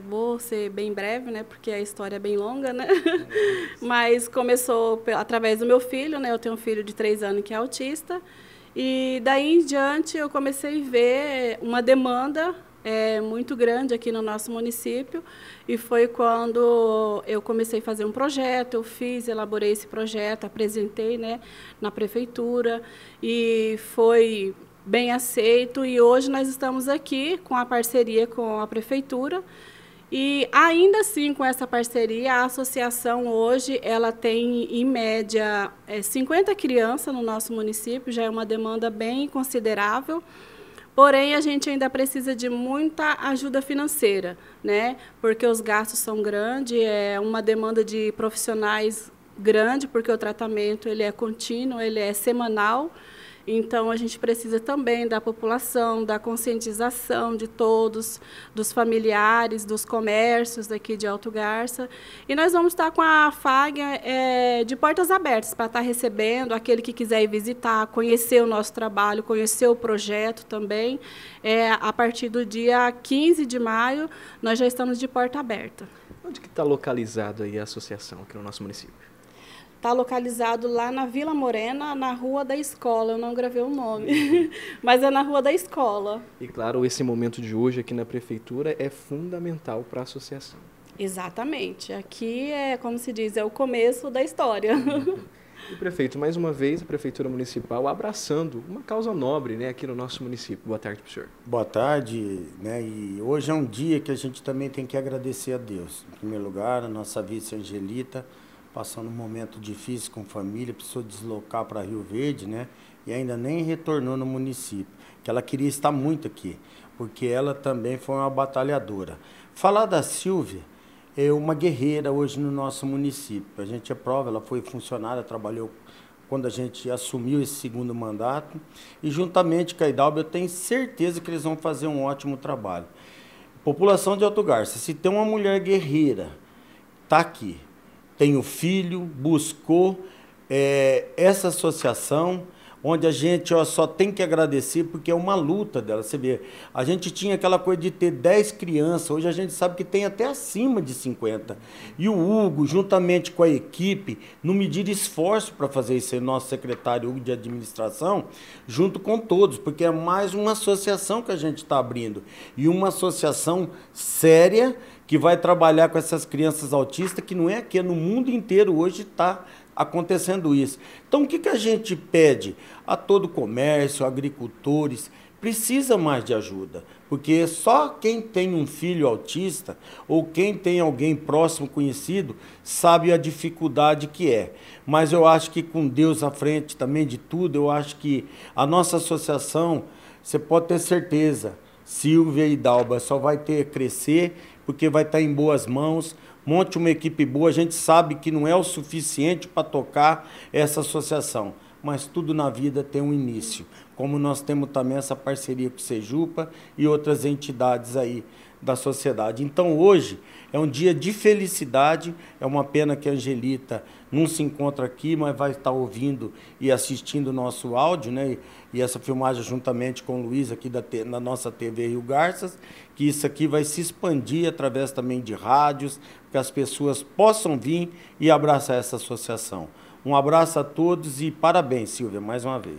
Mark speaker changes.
Speaker 1: Vou ser bem breve, né, porque a história é bem longa, né? Mas começou através do meu filho, né? Eu tenho um filho de três anos que é autista. E daí em diante eu comecei a ver uma demanda é, muito grande aqui no nosso município. E foi quando eu comecei a fazer um projeto, eu fiz, elaborei esse projeto, apresentei né, na prefeitura. E foi bem aceito e hoje nós estamos aqui com a parceria com a prefeitura e ainda assim, com essa parceria, a associação hoje ela tem em média 50 é, crianças no nosso município, já é uma demanda bem considerável. Porém, a gente ainda precisa de muita ajuda financeira, né? Porque os gastos são grandes, é uma demanda de profissionais grande, porque o tratamento ele é contínuo, ele é semanal. Então, a gente precisa também da população, da conscientização de todos, dos familiares, dos comércios daqui de Alto Garça. E nós vamos estar com a FAG é, de portas abertas para estar recebendo aquele que quiser ir visitar, conhecer o nosso trabalho, conhecer o projeto também. É, a partir do dia 15 de maio, nós já estamos de porta aberta.
Speaker 2: Onde que está localizada a associação aqui no nosso município?
Speaker 1: Está localizado lá na Vila Morena, na Rua da Escola. Eu não gravei o nome, mas é na Rua da Escola.
Speaker 2: E claro, esse momento de hoje aqui na Prefeitura é fundamental para a associação.
Speaker 1: Exatamente. Aqui é, como se diz, é o começo da história.
Speaker 2: E, prefeito, mais uma vez, a Prefeitura Municipal abraçando uma causa nobre né, aqui no
Speaker 3: nosso município. Boa tarde para o senhor. Boa tarde. Né, e hoje é um dia que a gente também tem que agradecer a Deus. Em primeiro lugar, a nossa vice Angelita, passando um momento difícil com família, precisou deslocar para Rio Verde, né? E ainda nem retornou no município, que ela queria estar muito aqui, porque ela também foi uma batalhadora. Falar da Silvia é uma guerreira hoje no nosso município. A gente é prova, ela foi funcionária, trabalhou quando a gente assumiu esse segundo mandato, e juntamente com a Hidalgo, eu tenho certeza que eles vão fazer um ótimo trabalho. População de Alto Garça, se tem uma mulher guerreira, está aqui tem o filho, buscou é, essa associação, onde a gente ó, só tem que agradecer, porque é uma luta dela. Você vê, a gente tinha aquela coisa de ter 10 crianças, hoje a gente sabe que tem até acima de 50. E o Hugo, juntamente com a equipe, não medir esforço para fazer isso, nosso secretário Hugo de administração, junto com todos, porque é mais uma associação que a gente está abrindo. E uma associação séria que vai trabalhar com essas crianças autistas, que não é aqui, é no mundo inteiro hoje está acontecendo isso. Então, o que, que a gente pede a todo comércio, agricultores, precisa mais de ajuda, porque só quem tem um filho autista ou quem tem alguém próximo conhecido sabe a dificuldade que é. Mas eu acho que com Deus à frente também de tudo, eu acho que a nossa associação, você pode ter certeza, Silvia e Dalba só vai ter crescer porque vai estar tá em boas mãos. Monte uma equipe boa, a gente sabe que não é o suficiente para tocar essa associação mas tudo na vida tem um início. Como nós temos também essa parceria com o Sejupa e outras entidades aí da sociedade. Então hoje é um dia de felicidade, é uma pena que a Angelita não se encontra aqui, mas vai estar ouvindo e assistindo o nosso áudio, né? E essa filmagem juntamente com o Luiz aqui da, na nossa TV Rio Garças, que isso aqui vai se expandir através também de rádios, que as pessoas possam vir e abraçar essa associação. Um abraço a todos e parabéns, Silvia, mais uma vez.